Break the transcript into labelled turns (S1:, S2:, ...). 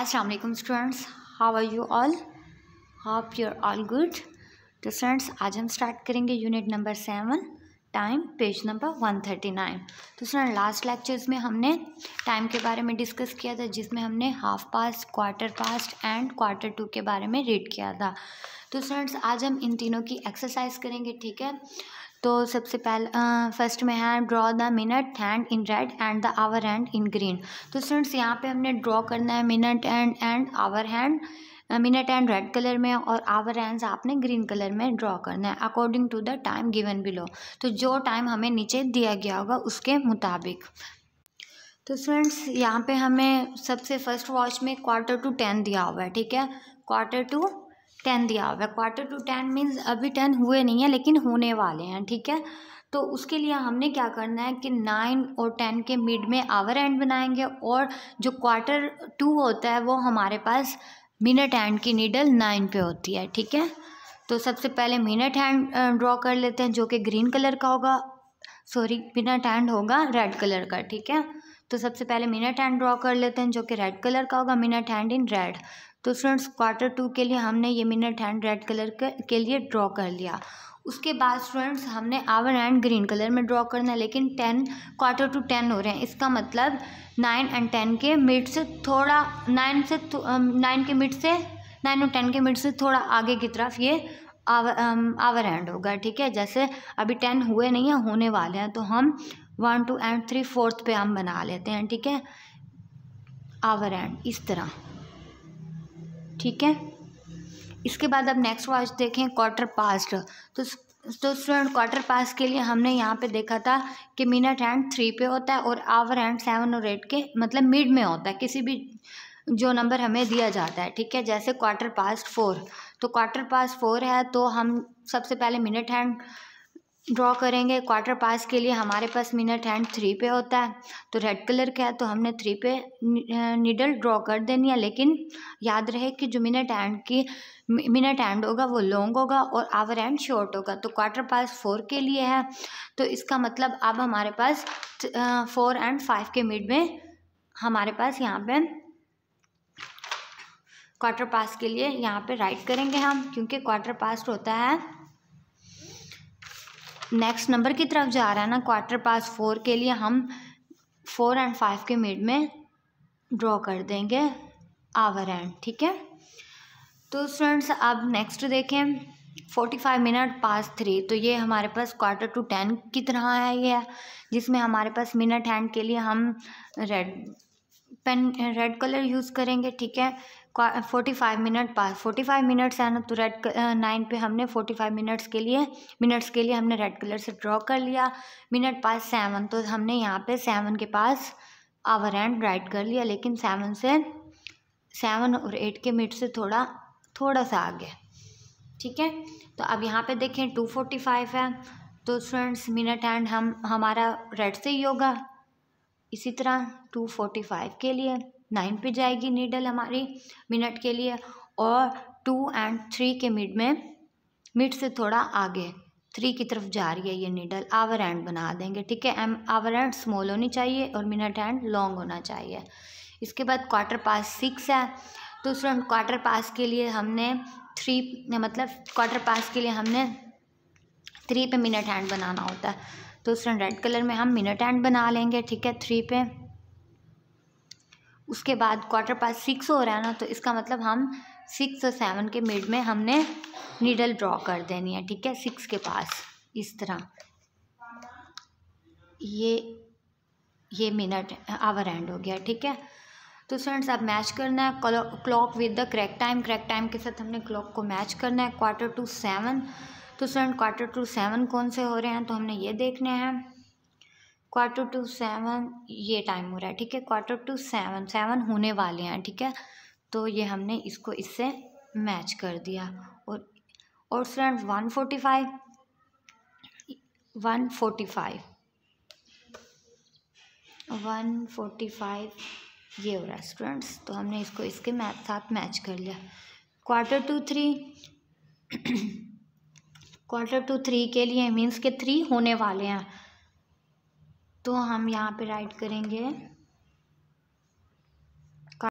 S1: अस्सलाम वालेकुम students how are you all how you are all good तो students आज हम स्टार्ट करेंगे unit number seven time page number one thirty nine तो स्टूडेंट लास्ट लेक्चर्स में हमने टाइम के बारे में डिस्कस किया था जिसमें हमने half past quarter past and quarter to के बारे में रीड किया था तो स्टूडेंट्स आज हम इन तीनों की एक्सरसाइज करेंगे ठीक है तो सबसे पहला फर्स्ट में है draw the minute hand in red and the hour hand in green तो स्टूडेंट्स यहाँ पे हमने ड्रॉ करना है minute hand and hour hand minute hand red colour में और आवर हैंड्स आपने ग्रीन कलर में ड्रॉ करना है according to the time given below तो जो टाइम हमें नीचे दिया गया होगा उसके मुताबिक तो फ्रेंड्स यहाँ पे हमें सबसे फर्स्ट वॉच में क्वार्टर टू टेन दिया हुआ है ठीक है क्वार्टर टू टेन दिया हुआ है क्वार्टर टू टेन मीन्स अभी टेन हुए नहीं है लेकिन होने वाले हैं ठीक है तो उसके लिए हमने क्या करना है कि नाइन और टेन के मिड में आवर एंड बनाएंगे और जो क्वार्टर टू होता है वो हमारे पास मिनट एंड की नीडल नाइन पे होती है ठीक है तो सबसे पहले मिनट हैंड ड्रॉ कर लेते हैं जो कि ग्रीन कलर का होगा सॉरी मिनट हैंड होगा रेड कलर का ठीक है तो सबसे पहले मिनट हैंड ड्रॉ कर लेते हैं जो कि रेड कलर का होगा मिनट हैंड इन रेड तो फ्रेंड्स क्वार्टर टू के लिए हमने ये मिनट हैंड रेड कलर के, के लिए ड्रॉ कर लिया उसके बाद स्टूडेंट्स हमने आवर एंड ग्रीन कलर में ड्रॉ करना है लेकिन टेन क्वार्टर टू टेन हो रहे हैं इसका मतलब नाइन एंड टेन के मिड से थोड़ा नाइन से नाइन के मिड से नाइन और टेन के मिड से थोड़ा आगे की तरफ ये आवर आवर एंड होगा ठीक है जैसे अभी टेन हुए नहीं हैं होने वाले हैं तो हम one two and three fourth पे हम बना लेते हैं ठीक है आवर एंड इस तरह ठीक है इसके बाद अब नेक्स्ट वाच देखें क्वार्टर पास्ट तो तो स्टूडेंट क्वार्टर पास के लिए हमने यहाँ पे देखा था कि मिनट हैंड थ्री पे होता है और आवर हैंड सेवन और एट के मतलब मिड में होता है किसी भी जो नंबर हमें दिया जाता है ठीक है जैसे क्वार्टर पास्ट फोर तो क्वार्टर पास्ट फोर है तो हम सबसे पहले मिनट हैंड ड्रॉ करेंगे क्वार्टर पास के लिए हमारे पास मिनट हैंड थ्री पे होता है तो रेड कलर का है तो हमने थ्री पे निडल ड्रॉ कर देनी है लेकिन याद रहे कि जो मिनट हैंड की मिनट हैंड होगा वो लॉन्ग होगा और आवर हैंड शॉर्ट होगा तो क्वार्टर पास फोर के लिए है तो इसका मतलब अब हमारे पास फोर एंड फाइव के मिड में हमारे पास यहाँ पे क्वार्टर पास के लिए यहाँ पे राइट करेंगे हम क्योंकि क्वार्टर पास होता है नेक्स्ट नंबर की तरफ जा रहा है ना क्वार्टर पास फोर के लिए हम फोर एंड फाइव के मिड में ड्रॉ कर देंगे आवर एंड ठीक है तो स्टूडेंट्स अब नेक्स्ट देखें forty five minute past three तो ये हमारे पास क्वार्टर टू टेन की तरह है ये जिसमें हमारे पास मिनट हैंड के लिए हम red pen red colour use करेंगे ठीक है forty five minute past forty five minutes है ना तो रेड नाइन पे हमने फोर्टी फाइव मिनट्स के लिए मिनट्स के लिए हमने रेड कलर से ड्रॉ कर लिया मिनट पास सेवन तो हमने यहाँ पे सेवन के पास आवर एंड राइट कर लिया लेकिन सेवन से सेवन और एट के मिनट से थोड़ा थोड़ा सा आगे ठीक है तो अब यहाँ पे देखें टू फोर्टी फाइव है तो स्टूडेंट्स मिनट एंड हम हमारा रेड से ही होगा इसी तरह टू फोर्टी फाइव के लिए नाइन पे जाएगी नीडल हमारी मिनट के लिए और टू एंड थ्री के मिड में मिड से थोड़ा आगे थ्री की तरफ जा रही है ये नीडल आवर एंड बना देंगे ठीक है एम आवर एंड स्मॉल होनी चाहिए और मिनट एंड लॉन्ग होना चाहिए इसके बाद क्वार्टर पास सिक्स है तो स्टूडेंट क्वार्टर पास के लिए हमने थ्री मतलब क्वार्टर पास के लिए हमने थ्री पे मिनट हैंड बनाना होता है तो दूसरा रेड कलर में हम मिनट एंड बना लेंगे ठीक है थ्री पे उसके बाद क्वार्टर पास सिक्स हो रहा है ना तो इसका मतलब हम सिक्स और सेवन के मिड में हमने नीडल ड्रॉ कर देनी है ठीक है सिक्स के पास इस तरह ये ये मिनट आवर एंड हो गया ठीक है तो फ्रेंड्स अब मैच करना है clock with the correct time correct time के साथ हमने क्लॉक को मैच करना है क्वार्टर टू सेवन तो स्टूडेंट क्वार्टर टू सेवन कौन से हो रहे हैं तो हमने ये देखने हैं क्वार्टर टू सेवन ये टाइम हो रहा है ठीक है क्वार्टर टू सेवन सेवन होने वाले हैं ठीक है तो ये हमने इसको इससे मैच कर दिया और और student one forty five one forty five one forty five ये हो रहा है स्टूडेंट्स तो हमने इसको इसके साथ मैच कर लिया quarter to three quarter to three के लिए मीन्स के थ्री होने वाले हैं तो हम यहाँ पे राइट करेंगे